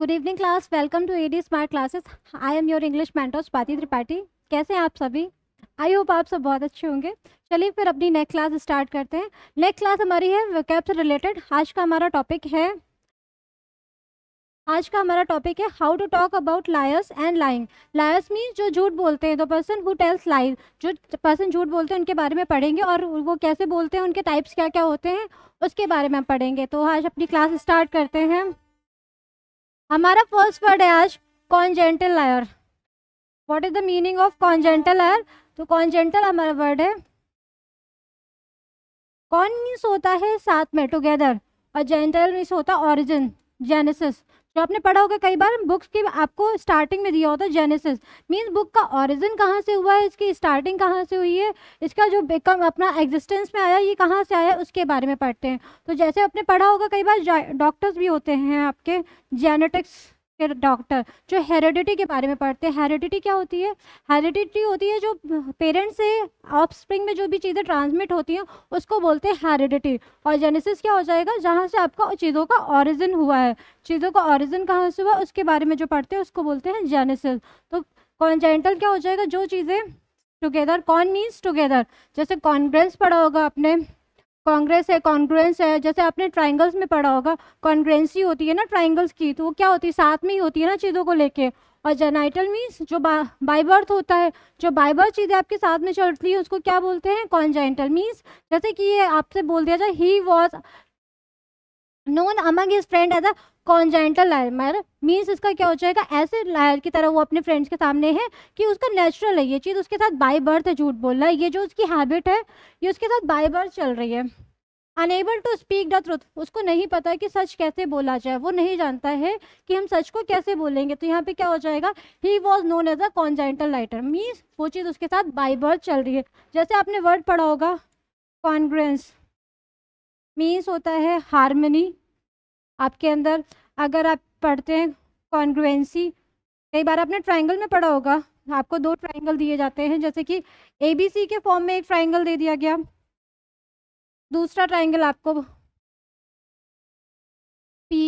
good evening class welcome to A D smart classes I am your English mentor Swati Tripathi कैसे हैं आप सभी I hope आप सब बहुत अच्छे होंगे चलिए फिर अपनी नेक्स्ट क्लास स्टार्ट करते हैं नेक्स्ट क्लास हमारी है वेकैब से रिलेटेड आज का हमारा टॉपिक है आज का हमारा टॉपिक है how to talk about liars and lying liars means जो झूठ बोलते हैं the person who tells lies जो पर्सन झूठ बोलते हैं उनके बारे में पढ़ेंगे और वो कैसे बोलते हैं उनके टाइप्स क्या क्या होते हैं उसके बारे में हम पढ़ेंगे तो आज अपनी क्लास स्टार्ट करते हैं हमारा फर्स्ट वर्ड है आज congenital liar what is the meaning of congenital liar तो कॉन्जेंटल हमारा वर्ड है कॉन मीन्स होता है साथ में टुगेदर और जेंटल मीन्स होता है ऑरिजिन जेनेसिस जो तो आपने पढ़ा होगा कई बार बुक्स की आपको स्टार्टिंग में दिया होता है जेनेसिस मीन्स बुक का ऑरिजिन कहाँ से हुआ है इसकी स्टार्टिंग कहाँ से हुई है इसका जो बेकम अपना एग्जिस्टेंस में आया ये कहाँ से आया उसके बारे में पढ़ते हैं तो जैसे आपने पढ़ा होगा कई बार डॉक्टर्स भी होते हैं आपके जेनेटिक्स फिर डॉक्टर जो हेरिडिटी के बारे में पढ़ते हैं हेरिडिटी क्या होती है हेरिडिटी होती है जो पेरेंट्स से ऑफस्प्रिंग में जो भी चीज़ें ट्रांसमिट होती हैं उसको बोलते हैं हेरिडिटी और जेनेसिस क्या हो जाएगा जहाँ से आपका चीज़ों का ऑरिजिन हुआ है चीज़ों का ऑरिजिन कहाँ से हुआ उसके बारे में जो पढ़ते हैं उसको बोलते हैं जेनेसिस तो कॉन्जेंटल क्या हो जाएगा जो चीज़ें टुगेदर कॉन मीन्स टुगेदर जैसे कॉन्ग्रेंस पढ़ा होगा आपने कांग्रेस है कॉन्ग्रेंस है जैसे आपने ट्राइंगल्स में पढ़ा होगा कॉन्ग्रेंसी होती है ना ट्राइंगल्स की तो वो क्या होती है साथ में ही होती है ना चीज़ों को लेके और जेनाइटल मीन्स जो बाई बर्थ होता है जो बाई बर्थ चीज़ें आपके साथ में चलती है उसको क्या बोलते हैं कॉन्जेंटल मीन्स जैसे कि ये आपसे बोल दिया जाए he was known among his friend as a congenital liar means इसका क्या हो जाएगा ऐसे लायर की तरह वो अपने फ्रेंड्स के सामने है कि उसका नेचुरल है ये चीज़ उसके साथ बाई बर्थ झूठ बोलना है ये जो उसकी हैबिट है ये उसके साथ बाई बर्थ चल रही है unable to speak the truth उसको नहीं पता कि सच कैसे बोला जाए वो नहीं जानता है कि हम सच को कैसे बोलेंगे तो यहाँ पे क्या हो जाएगा he was known as a congenital लाइटर मीन्स वो चीज़ उसके साथ बाई बर्थ चल रही है जैसे आपने वर्ड पढ़ा होगा कॉन्ग्रेंस मीन्स होता है हारमनी आपके अंदर अगर आप पढ़ते हैं कॉन्ग्रुएंसी कई बार आपने ट्राइंगल में पढ़ा होगा आपको दो ट्राइंगल दिए जाते हैं जैसे कि ए बी सी के फॉर्म में एक ट्राइंगल दे दिया गया दूसरा ट्राइंगल आपको पी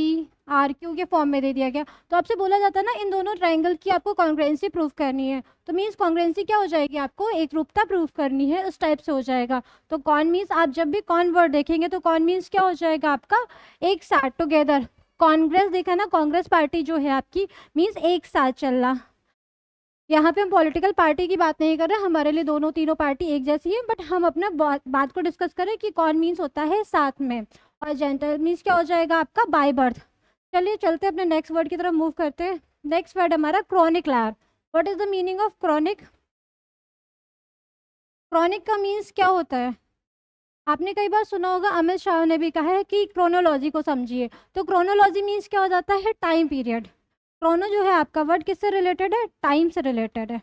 आर क्यू के फॉर्म में दे दिया गया तो आपसे बोला जाता है ना इन दोनों ट्राइंगल की आपको कॉन्ग्रेंसी प्रूफ करनी है तो मीन्स कॉन्ग्रेंसी क्या हो जाएगी आपको एक रूपता प्रूफ करनी है उस टाइप से हो जाएगा तो कॉन मीन्स आप जब भी कॉन वर्ड देखेंगे तो कॉन मीन्स क्या हो जाएगा आपका एक साथ टुगेदर कांग्रेस देखा ना कांग्रेस पार्टी जो है आपकी मीन्स एक साथ चलना यहाँ पे हम पॉलिटिकल पार्टी की बात नहीं कर रहे हमारे लिए दोनों तीनों पार्टी एक जैसी है बट हम अपना बात को डिस्कस करें कि कौन मीन्स होता है साथ में और जेंटल मीन्स क्या हो जाएगा आपका बाय बर्थ चलिए चलते अपने नेक्स्ट वर्ड की तरफ मूव करते हैं नेक्स्ट वर्ड हमारा chronic liar what is the meaning of chronic chronic का मीन्स क्या होता है आपने कई बार सुना होगा अमित शाह ने भी कहा है कि क्रोनोलॉजी को समझिए तो क्रोनोलॉजी मीन्स क्या हो जाता है टाइम पीरियड क्रोनो जो है आपका वर्ड किससे रिलेटेड है टाइम से रिलेटेड है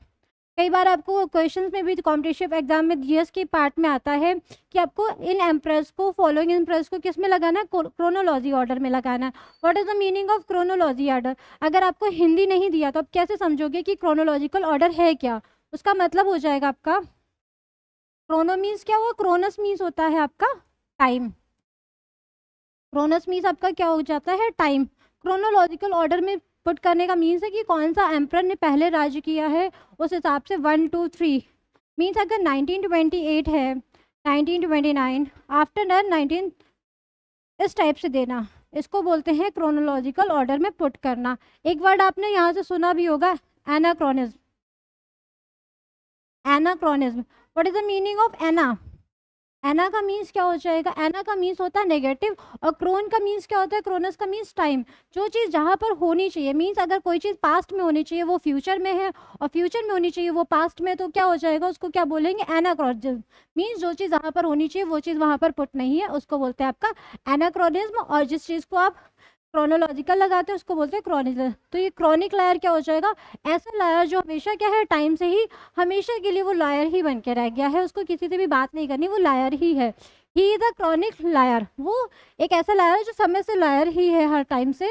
कई बार आपको क्वेश्चंस में भी कॉम्पिटेटिव एग्जाम में जीएस के पार्ट में आता है कि आपको इन एम्प्रेस को फॉलोइंग एम्प्रेस को किस में लगाना है क्रोनोलॉजी ऑर्डर में लगाना है what is the meaning of chronology order अगर आपको हिंदी नहीं दिया तो आप कैसे समझोगे कि क्रोनोलॉजिकल ऑर्डर है क्या उसका मतलब हो जाएगा आपका क्रोनो मीन्स क्या हुआ क्रोनस मीन्स होता है आपका टाइम क्रोनस मीन्स आपका क्या हो जाता है टाइम क्रोनोलॉजिकल ऑर्डर में पुट करने का मीन्स है कि कौन सा एम्पर ने पहले राज्य किया है उस हिसाब से वन टू थ्री मीन्स अगर 1928 है 1929 आफ्टर दैट 19 इस टाइप से देना इसको बोलते हैं क्रोनोलॉजिकल ऑर्डर में पुट करना एक वर्ड आपने यहाँ से सुना भी होगा anachronism anachronism what is the meaning of ana ana का मीन्स क्या हो जाएगा एना का मीन्स होता है नेगेटिव और क्रोन का मीन्स क्या होता है क्रोनस का मीन्स टाइम जो चीज़ जहाँ पर होनी चाहिए मीन्स अगर कोई चीज़ पास्ट में होनी चाहिए वो फ्यूचर में है और फ्यूचर में होनी चाहिए वो पास्ट में तो क्या हो जाएगा उसको क्या बोलेंगे एनाक्रॉनिज्म मीन्स जो चीज़ जहाँ पर होनी चाहिए वो चीज़ वहाँ पर पुट नहीं है उसको बोलते हैं आपका एनाक्रॉनिज्म और जिस चीज़ को आप क्रोनोलॉजिकल लगाते हैं उसको बोलते हैं क्रॉनिक तो ये क्रॉनिक लायर क्या हो जाएगा ऐसा लायर जो हमेशा क्या है टाइम से ही हमेशा के लिए वो लायर ही बन के रह गया है उसको किसी से भी बात नहीं करनी वो लायर ही है he is a chronic liar वो एक ऐसा लायर जो समय से लायर ही है हर टाइम से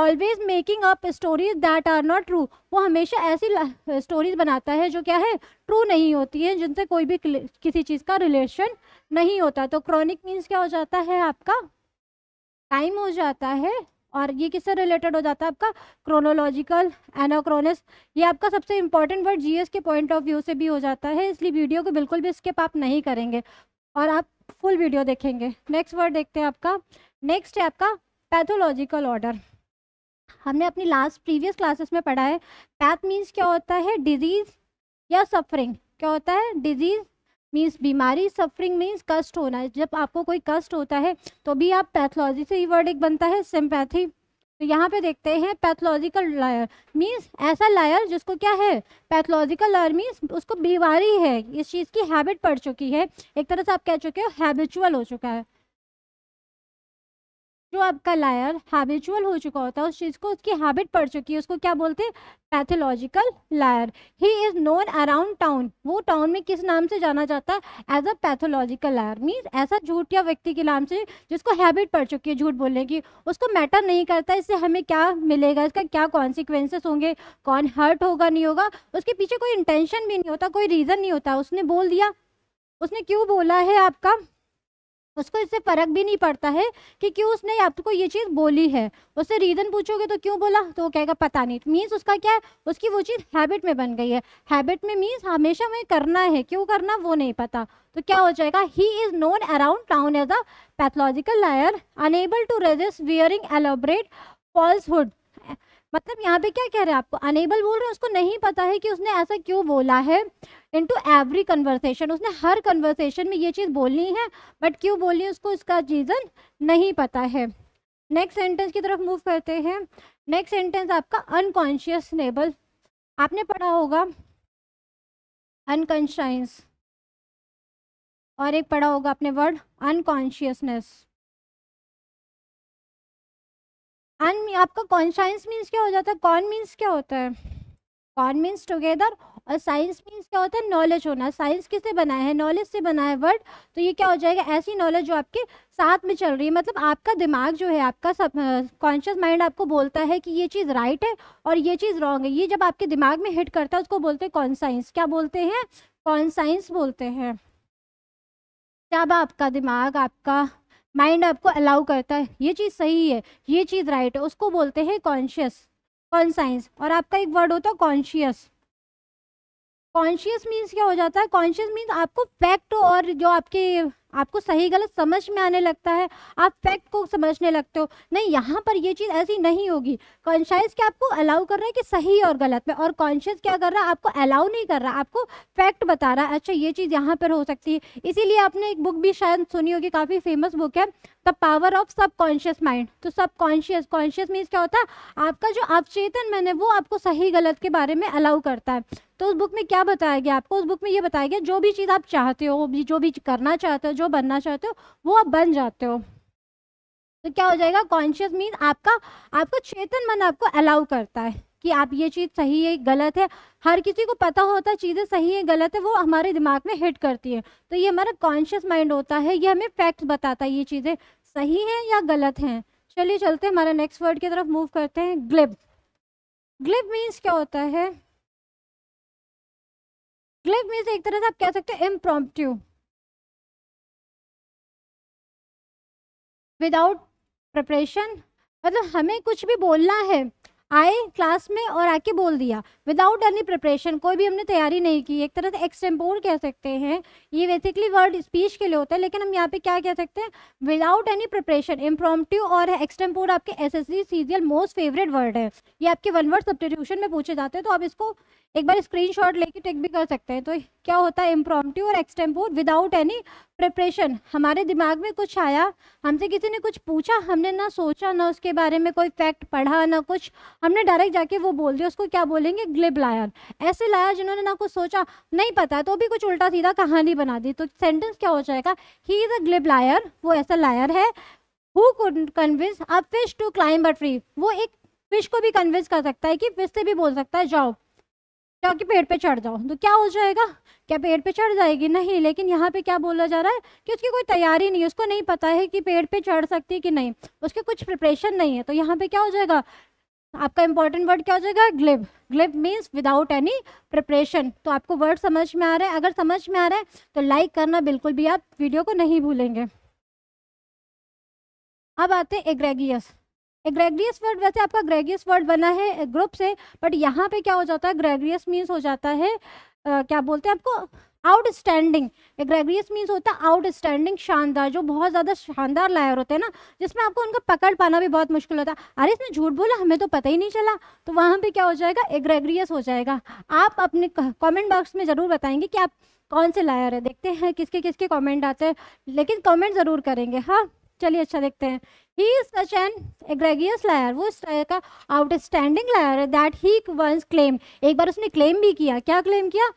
always making up stories that are not true वो हमेशा ऐसी स्टोरीज बनाता है जो क्या है ट्रू नहीं होती है जिनसे कोई भी किसी चीज़ का रिलेशन नहीं होता तो क्रॉनिक मीन्स क्या हो जाता है आपका टाइम हो जाता है और ये किससे रिलेटेड हो जाता है आपका क्रोनोलॉजिकल एनाक्रोनिस ये आपका सबसे इंपॉर्टेंट वर्ड जीएस के पॉइंट ऑफ व्यू से भी हो जाता है इसलिए वीडियो को बिल्कुल भी स्किप आप नहीं करेंगे और आप फुल वीडियो देखेंगे नेक्स्ट वर्ड देखते हैं आपका नेक्स्ट है आपका पैथोलॉजिकल ऑर्डर हमने अपनी लास्ट प्रीवियस क्लासेस में पढ़ा है पैथ मीन्स क्या होता है डिजीज़ या सफरिंग क्या होता है डिजीज़ मीन्स बीमारी सफरिंग मीन्स कष्ट होना है जब आपको कोई कष्ट होता है तो भी आप पैथोलॉजी से ही वर्ड एक बनता है सिम्पैथी तो यहाँ पे देखते हैं पैथोलॉजिकल लायर मीन्स ऐसा लायर जिसको क्या है पैथोलॉजिकल लायर मीन्स उसको बीमारी है इस चीज़ की हैबिट पड़ चुकी है एक तरह से आप कह चुके हो हैबिचुअल हो चुका है जो आपका लायर हैबिचुअल हो चुका होता है उस चीज़ को उसकी हैबिट पड़ चुकी है उसको क्या बोलते हैं pathological liar he is known around town वो टाउन में किस नाम से जाना जाता है as a pathological liar means ऐसा झूठ या व्यक्ति के नाम से जिसको हैबिट पड़ चुकी है झूठ बोलने की उसको मैटर नहीं करता इससे हमें क्या मिलेगा इसका क्या कॉन्सिक्वेंसेस होंगे कौन हर्ट होगा नहीं होगा उसके पीछे कोई इंटेंशन भी नहीं होता कोई रीज़न नहीं होता उसने बोल दिया उसने क्यों बोला है आपका उसको इससे फ़र्क भी नहीं पड़ता है कि क्यों उसने आपको ये चीज़ बोली है उससे रीज़न पूछोगे तो क्यों बोला तो वो कहेगा पता नहीं मीन्स उसका क्या है उसकी वो चीज़ हैबिट में बन गई है हैबिट में मीन्स हमेशा वही करना है क्यों करना वो नहीं पता तो क्या हो जाएगा he is known around town as a pathological liar unable to resist weaving elaborate falsehood मतलब यहाँ पे क्या कह रहे हैं आपको अनेबल बोल रहे हैं उसको नहीं पता है कि उसने ऐसा क्यों बोला है इन टू एवरी कन्वर्सेशन उसने हर कन्वर्सेशन में ये चीज़ बोलनी है बट क्यों बोलनी है उसको इसका रीज़न नहीं पता है नेक्स्ट सेंटेंस की तरफ मूव करते हैं नेक्स्ट सेंटेंस आपका अनकॉन्शियस नेबल आपने पढ़ा होगा अनकॉन्शियस और एक पढ़ा होगा आपने वर्ड अनकॉन्शियसनेस अन आपका कॉन्साइंस मीन्स क्या हो जाता है कॉन मीन्स क्या होता है कॉन मीन्स टुगेदर और साइंस मीन्स क्या होता है नॉलेज होना साइंस किससे बनाया है नॉलेज से बनाया है वर्ड तो ये क्या हो जाएगा ऐसी नॉलेज जो आपके साथ में चल रही है मतलब आपका दिमाग जो है आपका सब कॉन्शियस माइंड आपको बोलता है कि ये चीज़ राइट है और ये चीज़ रॉन्ग है ये जब आपके दिमाग में हिट करता है उसको बोलते हैं कॉन्साइंस क्या बोलते हैं कॉन्साइंस बोलते हैं जब आपका दिमाग आपका माइंड आपको अलाउ करता है ये चीज़ सही है ये चीज़ राइट है उसको बोलते हैं कॉन्शियस कॉन्साइंस और आपका एक वर्ड होता है कॉन्शियस कॉन्शियस मीन्स क्या हो जाता है कॉन्शियस मीन्स आपको फैक्ट और जो आपके आपको सही गलत समझ में आने लगता है आप फैक्ट को समझने लगते हो नहीं यहाँ पर ये चीज़ ऐसी नहीं होगी कॉन्शियस क्या आपको अलाउ कर रहा है कि सही और गलत में और कॉन्शियस क्या कर रहा है आपको अलाउ नहीं कर रहा आपको फैक्ट बता रहा है अच्छा ये चीज़ यहाँ पर हो सकती है इसीलिए आपने एक बुक भी शायद सुनी होगी काफ़ी फेमस बुक है the power of subconscious mind तो सब कॉन्शियस कॉन्शियस मीन्स क्या होता है आपका जो अवचेतन मन है वो आपको सही गलत के बारे में अलाउ करता है तो उस बुक में क्या बताया गया आपको उस बुक में ये बताया गया जो भी चीज़ आप चाहते हो जो भी करना चाहते हो जो बनना चाहते हो वो आप बन जाते हो तो क्या हो जाएगा कॉन्शियस मीन आपका आपका चेतन मन आपको अलाउ करता है कि आप ये चीज़ सही है गलत है हर किसी को पता होता है चीज़ें सही है गलत है वो हमारे दिमाग में हिट करती है तो ये हमारा कॉन्शियस माइंड होता है ये हमें फैक्ट बताता है ये चीज़ें सही हैं या गलत हैं चलिए चलते हैं हमारा नेक्स्ट वर्ड की तरफ मूव करते हैं ग्लिप ग्लिप मीन्स क्या होता है ग्लिप मीन्स एक तरह से आप कह सकते हैं इम्प्रॉम्प्ट्यू विदाउट प्रिपरेशन मतलब हमें कुछ भी बोलना है आए क्लास में और आके बोल दिया विदाउट एनी प्रिपरेशन कोई भी हमने तैयारी नहीं की एक तरह से एक्सटेम्पोर कह सकते हैं ये बेसिकली वर्ड स्पीच के लिए होता है लेकिन हम यहाँ पे क्या कह सकते हैं विदाउट एनी प्रिपरेशन इम्प्रोमटिव और एक्सटेम्पोर आपके S S C most favourite word है ये आपके वन वर्ड सब्सटीट्यूशन में पूछे जाते हैं तो आप इसको एक बार स्क्रीन शॉट लेके टेक भी कर सकते हैं तो क्या होता है इम्प्रॉम्प्टिव और एक्सटेम्पोर विदाउट एनी प्रिपरेशन हमारे दिमाग में कुछ आया हमसे किसी ने कुछ पूछा हमने ना सोचा ना उसके बारे में कोई फैक्ट पढ़ा ना कुछ हमने डायरेक्ट जाके वो बोल दिया उसको क्या बोलेंगे ग्लिब लायर ऐसे लायर जिन्होंने ना कुछ सोचा नहीं पता तो भी कुछ उल्टा सीधा कहानी बना दी तो सेंटेंस क्या हो जाएगा he is a glib liar वो ऐसा लायर है who convince a fish to climb a tree वो एक फिश को भी कन्विंस कर सकता है कि फिश से भी बोल सकता है जाओ जाओ कि पेड़ पे चढ़ जाओ तो क्या हो जाएगा क्या पेड़ पे चढ़ जाएगी नहीं लेकिन यहाँ पे क्या बोला जा रहा है कि उसकी कोई तैयारी नहीं है उसको नहीं पता है कि पेड़ पे चढ़ सकती है कि नहीं उसके कुछ प्रिपरेशन नहीं है तो यहाँ पे क्या हो जाएगा आपका इंपॉर्टेंट वर्ड क्या हो जाएगा glib glib means without any preparation तो आपको वर्ड समझ में आ रहा है अगर समझ में आ रहा है तो लाइक करना बिल्कुल भी आप वीडियो को नहीं भूलेंगे अब आते हैं एग्रेगियस ग्रेगरियस वर्ड वैसे आपका ग्रेगरियस वर्ड बना है ग्रुप से बट यहाँ पे क्या हो जाता है ग्रेगरियस मीन्स हो जाता है आ, क्या बोलते हैं आपको आउटस्टैंडिंग ग्रेगरियस मीन्स होता है आउटस्टैंडिंग शानदार जो बहुत ज़्यादा शानदार लायर होते हैं ना जिसमें आपको उनका पकड़ पाना भी बहुत मुश्किल होता है अरे इसने झूठ बोला हमें तो पता ही नहीं चला तो वहाँ पर क्या हो जाएगा एग्रेगरियस हो जाएगा आप अपने कॉमेंट बॉक्स में ज़रूर बताएंगे कि आप कौन से लायर है देखते हैं किसके किसके कॉमेंट आते हैं लेकिन कॉमेंट ज़रूर करेंगे हाँ चलिए अच्छा देखते हैं he is such an egregious liar वो इस तरह का आउटस्टैंडिंग लायर है दैट ही वंस क्लेम एक बार उसने क्लेम भी किया क्या क्लेम किया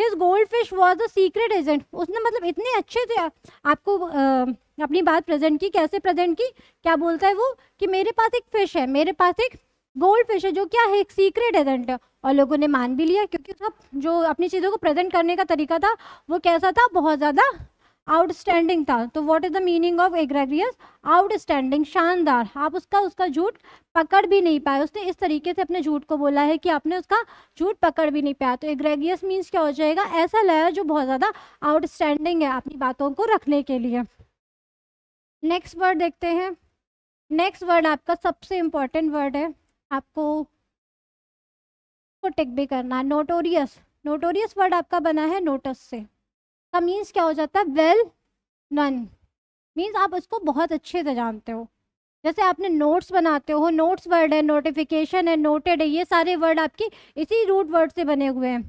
his goldfish was the secret agent उसने मतलब इतने अच्छे थे आपको आ, अपनी बात प्रेजेंट की कैसे प्रेजेंट की क्या बोलता है वो कि मेरे पास एक फिश है मेरे पास एक गोल्ड फिश है जो क्या है एक सीक्रेट एजेंट है और लोगों ने मान भी लिया क्योंकि सब जो अपनी चीज़ों को प्रेजेंट करने का तरीका था वो कैसा था बहुत ज़्यादा आउटस्टैंडिंग था तो what is the meaning of egregious outstanding शानदार आप उसका उसका झूठ पकड़ भी नहीं पाए उसने इस तरीके से अपने झूठ को बोला है कि आपने उसका झूठ पकड़ भी नहीं पाया तो एग्रेग्रियस मीन्स क्या हो जाएगा ऐसा लाया जो बहुत ज़्यादा आउटस्टैंडिंग है अपनी बातों को रखने के लिए नेक्स्ट वर्ड देखते हैं नेक्स्ट वर्ड आपका सबसे इम्पॉर्टेंट वर्ड है आपको टिक भी करना नोटोरियस नोटोरियस वर्ड आपका बना है नोटस से का मीन्स क्या हो जाता है वेल नन मीन्स आप उसको बहुत अच्छे से जानते हो जैसे आपने नोट्स बनाते हो नोट्स वर्ड है नोटिफिकेशन है नोटेड है ये सारे वर्ड आपके इसी रूट वर्ड से बने हुए हैं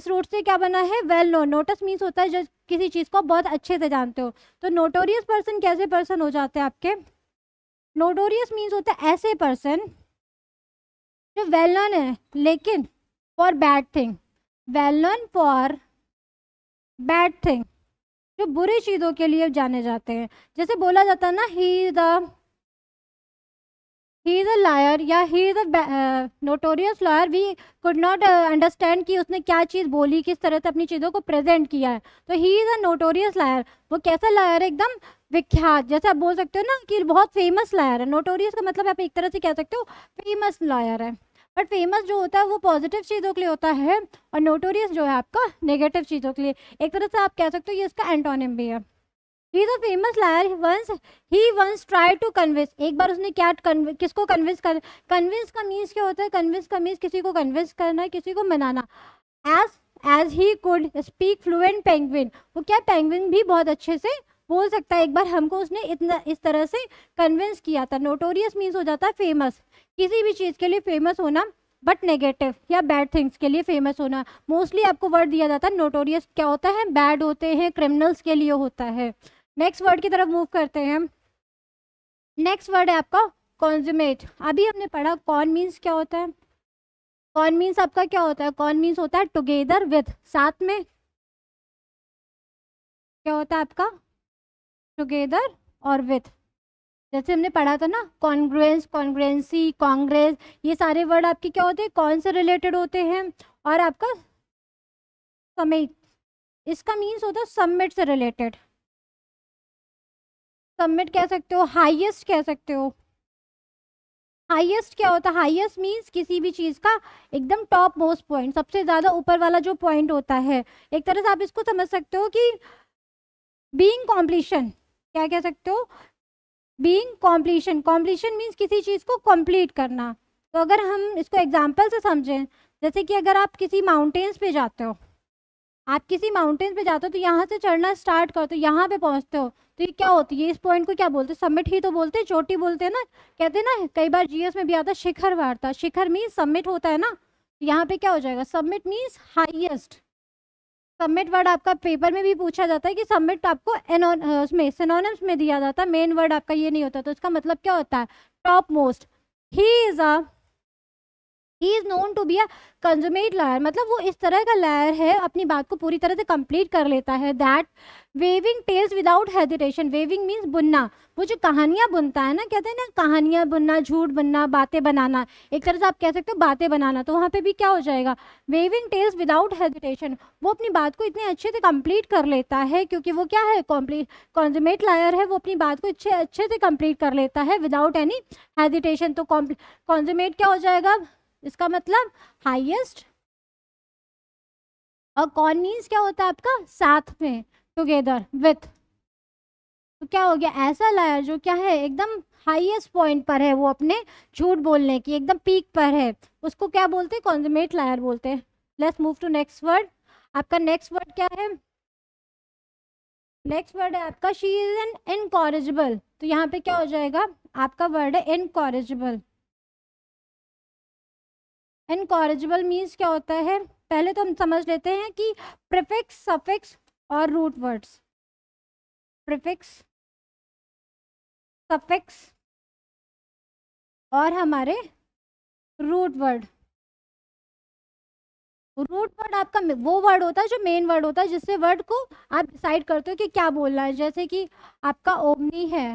इस रूट से क्या बना है वेल नोन नोटस मीन्स होता है जो किसी चीज़ को बहुत अच्छे से जानते हो तो नोटोरियस पर्सन कैसे पर्सन हो जाते हैं आपके नोटोरियस मीन्स होता है ऐसे पर्सन जो वेल नन है लेकिन for bad thing well known for bad thing जो बुरी चीज़ों के लिए जाने जाते हैं जैसे बोला जाता है ना he the he is a liar या he is a notorious liar we could not understand कि उसने क्या चीज़ बोली किस तरह से अपनी चीज़ों को प्रेजेंट किया है तो he is a notorious liar वो कैसा लायर है एकदम विख्यात जैसे आप बोल सकते हो ना कि बहुत फेमस लायर है नोटोरियस का मतलब आप एक तरह से कह सकते हो फेमस लॉयर है बट फेमस जो होता है वो पॉजिटिव चीज़ों के लिए होता है और नोटोरियस जो है आपका नेगेटिव चीज़ों के लिए एक तरह से आप कह सकते हो ये इसका एंटोनिम भी है ही तो famous liar once he once try to convince एक बार उसने क्या किसको कन्विंस कर कन्विंस का मीन्स क्या होता है कन्विंस का मीन्स किसी को कन्विंस करना किसी को मनाना as as he could speak fluent penguin वो क्या पेंगविन भी बहुत अच्छे से बोल सकता है एक बार हमको उसने इतना इस तरह से कन्विंस किया था नोटोरियस मीन्स हो जाता है फेमस किसी भी चीज़ के लिए फेमस होना बट नेगेटिव या बैड थिंग्स के लिए फेमस होना मोस्टली आपको वर्ड दिया जाता है नोटोरियस क्या होता है बैड होते हैं क्रिमिनल्स के लिए होता है नेक्स्ट वर्ड की तरफ मूव करते हैं नेक्स्ट वर्ड है आपका कॉन्जुमेट अभी हमने पढ़ा कॉन मीन्स क्या होता है कॉन मीन्स आपका क्या होता है कॉन मीन्स होता है टुगेदर विथ साथ में क्या होता है आपका टुगेदर और विथ जैसे हमने पढ़ा था ना कॉन्ग्रेंस कॉन्ग्रेंसी कांग्रेस ये सारे वर्ड आपके क्या होते हैं कौन से रिलेटेड होते हैं और आपका समेत इसका मीन्स होता है सबमिट से रिलेटेड सबमिट कह सकते हो हाईएस्ट कह सकते हो हाईएस्ट क्या होता है हाईएस्ट मीन्स किसी भी चीज़ का एकदम टॉप मोस्ट पॉइंट सबसे ज़्यादा ऊपर वाला जो पॉइंट होता है एक तरह से आप इसको समझ सकते हो कि बीइंग कॉम्प्लीशन क्या कह सकते हो बींग कॉम्प्लीशन कॉम्प्लीशन मीन्स किसी चीज़ को कम्प्लीट करना तो अगर हम इसको एग्जाम्पल से समझें जैसे कि अगर आप किसी माउंटेन्स पे जाते हो आप किसी माउंटेन्स पे जाते हो तो यहाँ से चढ़ना स्टार्ट करते हो यहाँ पे पहुँचते हो तो ये क्या होती है इस पॉइंट को क्या बोलते हैं समिट ही तो बोलते हैं चोटी बोलते हैं ना कहते हैं ना कई बार जीएस में भी आता है शिखर वार्ता शिखर मीन्स समिट होता है ना यहाँ पे क्या हो जाएगा summit means highest summit word आपका पेपर में भी पूछा जाता है कि सबमिट आपको उसमें सिनोनिम्स में दिया जाता है मेन वर्ड आपका ये नहीं होता तो इसका मतलब क्या होता है top most he is a he is known to be a consummate liar मतलब वो इस तरह का लायर है अपनी बात को पूरी तरह से कंप्लीट कर लेता है that weaving tales without hesitation weaving means बुनना वो जो कहानियाँ बुनता है ना कहते हैं ना कहानियाँ बुनना झूठ बुनना बातें बनाना एक तरह से आप कह सकते हो बातें बनाना तो वहाँ पे भी क्या हो जाएगा वेविंग टेल्स विदाउट हेजिटेशन वो अपनी बात को इतने अच्छे से कंप्लीट कर लेता है क्योंकि वो क्या है कॉम्प्लीट कॉन्जुमेट लायर है वो अपनी बात को अच्छे अच्छे से कंप्लीट कर लेता है विदाउट एनी हेजिटेशन तो कॉन्जुमेट क्या हो जाएगा इसका मतलब हाइएस्ट और कॉन मीन्स क्या होता है आपका साथ में टुगेदर विथ तो क्या हो गया ऐसा लायर जो क्या है एकदम हाईएस्ट पॉइंट पर है वो अपने झूठ बोलने की एकदम पीक पर है उसको क्या बोलते हैं कॉन्जमेट लायर बोलते हैं let's move to next word आपका नेक्स्ट वर्ड क्या है नेक्स्ट वर्ड है आपका शी इज एन इनकॉरेजिबल तो यहाँ पे क्या हो जाएगा आपका वर्ड है इनकॉरेजिबल इनकॉरिजिबल मीन्स क्या होता है पहले तो हम समझ लेते हैं कि प्रिफिक्स सफिक्स और रूट वर्ड्स प्रिफिक्स सफिक्स और हमारे रूट वर्ड रूट वर्ड आपका वो वर्ड होता है जो मेन वर्ड होता है जिससे वर्ड को आप डिसाइड करते हो कि क्या बोलना है जैसे कि आपका ओमनी है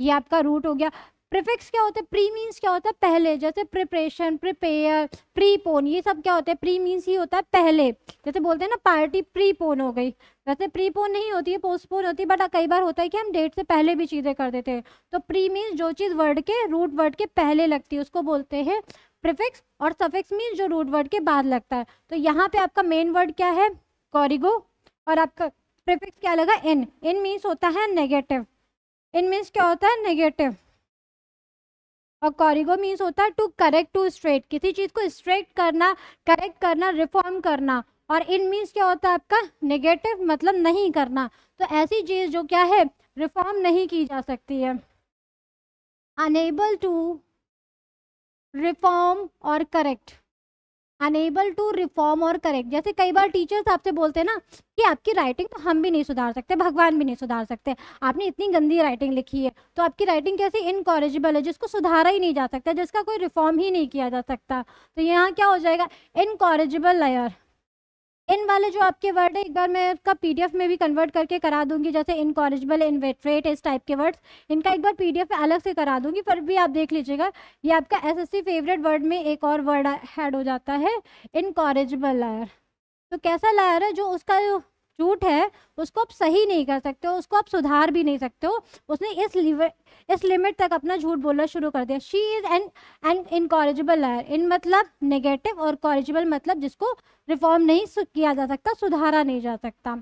ये आपका रूट हो गया प्रिफिक्स क्या होता है प्री मीन्स क्या होता है पहले जैसे प्रिपरेशन प्रिपेयर प्री पोन ये सब क्या होता है प्री मीन्स ही होता है पहले जैसे बोलते हैं ना पार्टी प्री पोन हो गई वैसे प्री पोन नहीं होती है पोस्टपोन होती है बट कई बार होता है कि हम डेट से पहले भी चीज़ें कर देते हैं तो प्री मीन्स जो चीज़ वर्ड के रूट वर्ड के पहले लगती है उसको बोलते हैं प्रिफिक्स और सफिक्स मीन्स जो रूट वर्ड के बाद लगता है तो यहाँ पे आपका मेन वर्ड क्या है कॉरिगो और आपका प्रिफिक्स क्या लगा इन इन मीन्स होता है नेगेटिव इन मीन्स क्या होता है नेगेटिव और कॉरिगो मीन्स होता है टू करेक्ट टू स्ट्रेट किसी चीज़ को स्ट्रेट करना करेक्ट करना रिफॉर्म करना और इन मीन्स क्या होता है आपका नेगेटिव मतलब नहीं करना तो ऐसी चीज़ जो क्या है रिफॉर्म नहीं की जा सकती है अनेबल टू रिफॉर्म और करेक्ट अनेबल टू रिफॉर्म और करेक्ट जैसे कई बार टीचर्स आपसे बोलते हैं ना कि आपकी राइटिंग तो हम भी नहीं सुधार सकते भगवान भी नहीं सुधार सकते आपने इतनी गंदी राइटिंग लिखी है तो आपकी राइटिंग कैसी इनकॉरेजिबल है जिसको सुधारा ही नहीं जा सकता जिसका कोई रिफॉर्म ही नहीं किया जा सकता तो यहाँ क्या हो जाएगा इनकॉरेजिबल लेयर इन वाले जो आपके वर्ड है एक बार मैं उसका पी में भी कन्वर्ट करके करा दूंगी जैसे इनकॉरेजबल वेटरेट इस टाइप के वर्ड्स इनका एक बार पी में अलग से करा दूंगी पर भी आप देख लीजिएगा ये आपका एसएससी फेवरेट वर्ड में एक और वर्ड हैड हो जाता है इनकॉरेजबल लायर तो कैसा लायर है जो उसका झूठ है उसको आप सही नहीं कर सकते हो उसको आप सुधार भी नहीं सकते हो उसने इस इस लिमिट तक अपना झूठ बोलना शुरू कर दिया she is an an incorrigible liar इन मतलब नेगेटिव और कॉरिजिबल मतलब जिसको रिफॉर्म नहीं किया जा सकता सुधारा नहीं जा सकता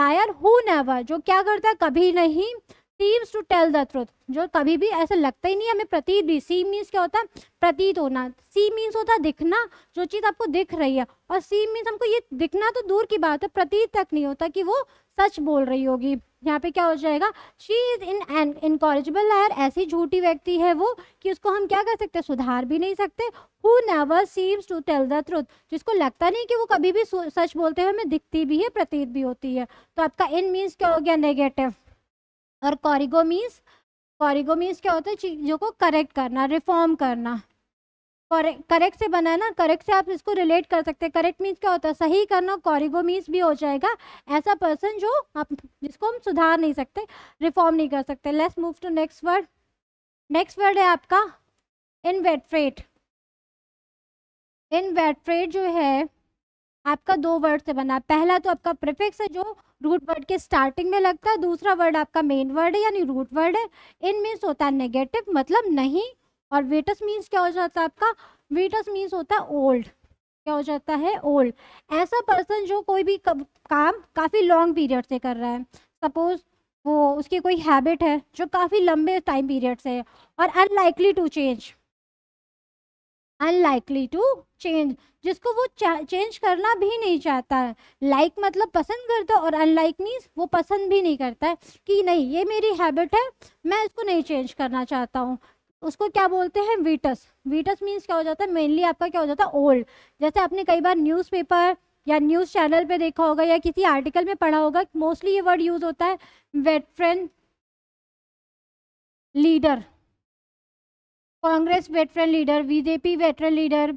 लायर हु नेवर जो क्या करता है कभी नहीं seems to tell the truth जो कभी भी ऐसा लगता ही नहीं हमें प्रतीत भी सी मीन्स क्या होता है प्रतीत होना सी मीन्स होता है दिखना जो चीज़ आपको दिख रही है और सी मीन्स हमको ये दिखना तो दूर की बात है प्रतीत तक नहीं होता कि वो सच बोल रही होगी यहाँ पे क्या हो जाएगा she is in an incorrigible liar ऐसी झूठी व्यक्ति है वो कि उसको हम क्या कर सकते हैं सुधार भी नहीं सकते who never seems to tell the truth जिसको लगता नहीं कि वो कभी भी सच बोलते हुए हमें दिखती भी है प्रतीत भी होती है तो आपका इन मीन्स क्या हो गया नेगेटिव और कॉरिगो मीन्स कॉरिगो मीन्स क्या होता है चीज़ों को करेक्ट करना रिफॉर्म करना करेक्ट से बना ना करेक्ट से आप इसको रिलेट कर सकते हैं करेक्ट मीन्स क्या होता है सही करना कॉरिगो मीन्स भी हो जाएगा ऐसा पर्सन जो आप जिसको हम सुधार नहीं सकते रिफॉर्म नहीं कर सकते let's move to next word next word है आपका इन इनवेटरेट जो है आपका दो वर्ड से बना पहला तो आपका प्रिफिक्स है जो रूट वर्ड के स्टार्टिंग में लगता है दूसरा वर्ड आपका मेन वर्ड है यानी रूट वर्ड है इन मीन्स होता है नेगेटिव मतलब नहीं और वेटस मीन्स क्या हो जाता है आपका वेटस मीन्स होता है ओल्ड क्या हो जाता है ओल्ड ऐसा पर्सन जो कोई भी काम काफ़ी लॉन्ग पीरियड से कर रहा है सपोज वो उसकी कोई हैबिट है जो काफ़ी लंबे टाइम पीरियड से है और unlikely to change unlikely to change जिसको वो चेंज करना भी नहीं चाहता है लाइक like मतलब पसंद करता और अनलाइक मीन्स वो पसंद भी नहीं करता है कि नहीं ये मेरी हैबिट है मैं इसको नहीं चेंज करना चाहता हूँ उसको क्या बोलते हैं वीटस वीटस मीन्स क्या हो जाता है मेनली आपका क्या हो जाता है ओल्ड जैसे आपने कई बार न्यूज़पेपर या न्यूज़ चैनल पे देखा होगा या किसी आर्टिकल में पढ़ा होगा मोस्टली ये वर्ड यूज़ होता है veteran leader Congress veteran leader BJP veteran leader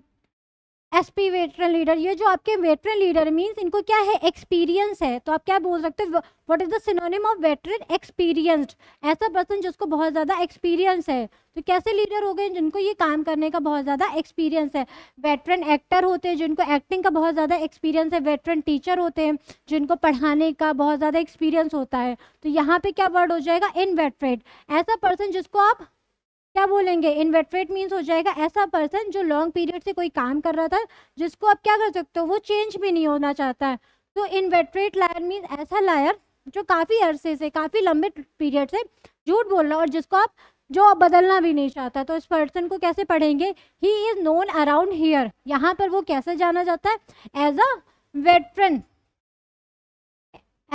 SP veteran leader ये जो आपके वेटरन लीडर मींस इनको क्या है एक्सपीरियंस है तो आप क्या बोल सकते हो what is the synonym of veteran experienced ऐसा पर्सन जिसको बहुत ज़्यादा एक्सपीरियंस है तो कैसे लीडर हो गए जिनको ये काम करने का बहुत ज़्यादा एक्सपीरियंस है वेटरन एक्टर होते हैं जिनको एक्टिंग का बहुत ज़्यादा एक्सपीरियंस है वेटरन टीचर होते हैं जिनको पढ़ाने का बहुत ज़्यादा एक्सपीरियंस होता है तो यहाँ पे क्या वर्ड हो जाएगा इन वेटरेट ऐसा पर्सन जिसको आप क्या बोलेंगे इनवेटरेट मीन्स हो जाएगा ऐसा पर्सन जो लॉन्ग पीरियड से कोई काम कर रहा था जिसको आप क्या कर सकते हो वो चेंज भी नहीं होना चाहता है तो इनवेटरेट लायर मीन्स ऐसा लायर जो काफ़ी अरसे से काफ़ी लंबे पीरियड से झूठ बोल रहा है और जिसको आप जो आप बदलना भी नहीं चाहता तो इस पर्सन को कैसे पढ़ेंगे he is known around here यहाँ पर वो कैसे जाना जाता है as a veteran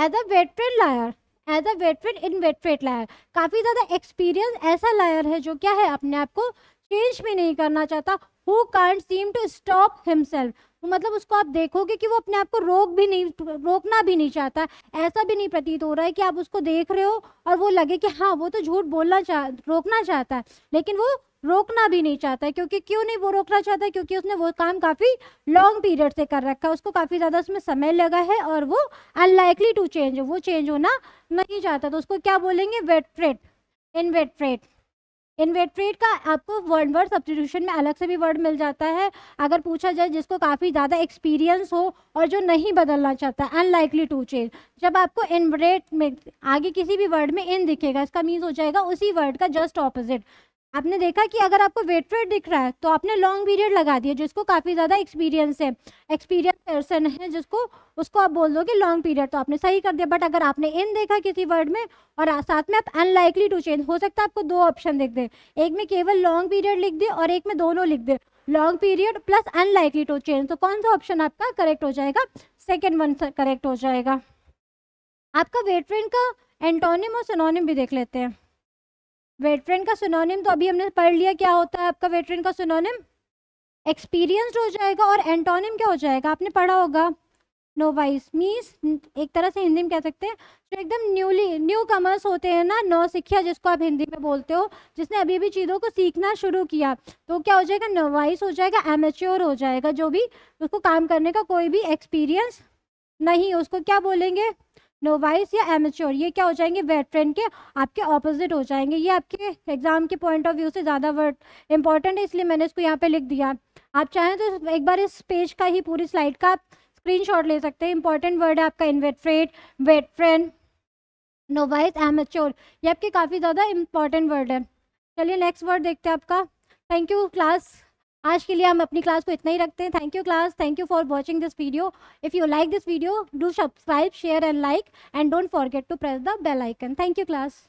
as a veteran liar as a inveterate inveterate liar काफ़ी ज़्यादा एक्सपीरियंस ऐसा लायर है जो क्या है अपने आप को चेंज भी नहीं करना चाहता who can't seem to stop himself तो मतलब उसको आप देखोगे कि वो अपने आप को रोक भी नहीं रोकना भी नहीं चाहता ऐसा भी नहीं प्रतीत हो रहा है कि आप उसको देख रहे हो और वो लगे कि हाँ वो तो झूठ बोलना चाह रोकना चाहता है लेकिन वो रोकना भी नहीं चाहता है क्योंकि क्यों नहीं वो रोकना चाहता क्योंकि उसने वो काम काफ़ी लॉन्ग पीरियड से कर रखा है उसको काफ़ी ज़्यादा उसमें समय लगा है और वो अनलाइकली टू चेंज वो चेंज होना नहीं चाहता तो उसको क्या बोलेंगे वेट फ्रेट इन वेट फ्रेट इन्वेट्रेट का आपको वर्ड वर्ड सब्सटीट्यूशन में अलग से भी वर्ड मिल जाता है अगर पूछा जाए जिसको काफ़ी ज़्यादा एक्सपीरियंस हो और जो नहीं बदलना चाहता अनलाइकली टू चेंज जब आपको इनवेट में आगे किसी भी वर्ड में इन दिखेगा इसका मीन्स हो जाएगा उसी वर्ड का जस्ट ऑपोजिट आपने देखा कि अगर आपको वेट वेट दिख रहा है तो आपने लॉन्ग पीरियड लगा दिया जिसको काफ़ी ज़्यादा एक्सपीरियंस है एक्सपीरियंस पर्सन है जिसको उसको आप बोल दो कि लॉन्ग पीरियड तो आपने सही कर दिया बट अगर आपने इन देखा किसी वर्ड में और साथ में आप अनलाइकली टू चेंज हो सकता है आपको दो ऑप्शन दिख दे एक में केवल लॉन्ग पीरियड लिख दे और एक में दोनों लिख दे long period plus unlikely to change तो कौन सा ऑप्शन आपका करेक्ट हो जाएगा सेकेंड वन करेक्ट हो जाएगा आपका वेट वेटरेन का एंटोनिम और सिनोनिम भी देख लेते हैं वेटरन का सुनोनिम तो अभी हमने पढ़ लिया क्या होता है आपका वेटरन का सुनोनिम एक्सपीरियंसड हो जाएगा और एंटोनिम क्या हो जाएगा आपने पढ़ा होगा नो वाइस मीन्स एक तरह से हिंदी में कह सकते हैं जो एकदम न्यूली न्यू कमर्स होते हैं ना नौ सिखिया जिसको आप हिंदी में बोलते हो जिसने अभी अभी चीज़ों को सीखना शुरू किया तो क्या हो जाएगा नोवाइस हो जाएगा एमेच्योर हो जाएगा जो भी उसको काम करने का कोई भी एक्सपीरियंस नहीं उसको क्या बोलेंगे नोवाइस या एमेच्योर ये क्या हो जाएंगे वेटरन के आपके ऑपोजिट हो जाएंगे ये आपके एग्जाम के पॉइंट ऑफ व्यू से ज़्यादा वर्ड इंपॉर्टेंट है इसलिए मैंने इसको यहाँ पे लिख दिया आप चाहें तो एक बार इस पेज का ही पूरी स्लाइड का आप स्क्रीनशॉट ले सकते हैं इंपॉर्टेंट वर्ड है आपका इन्वेटरेट वेटरन नोवाइस एमेच्योर ये आपके काफ़ी ज़्यादा इंपॉर्टेंट वर्ड है चलिए नेक्स्ट वर्ड देखते हैं आपका थैंक यू क्लास आज के लिए हम अपनी क्लास को इतना ही रखते हैं thank you class thank you for watching this video if you like this video do subscribe share and like and don't forget to press the bell icon thank you class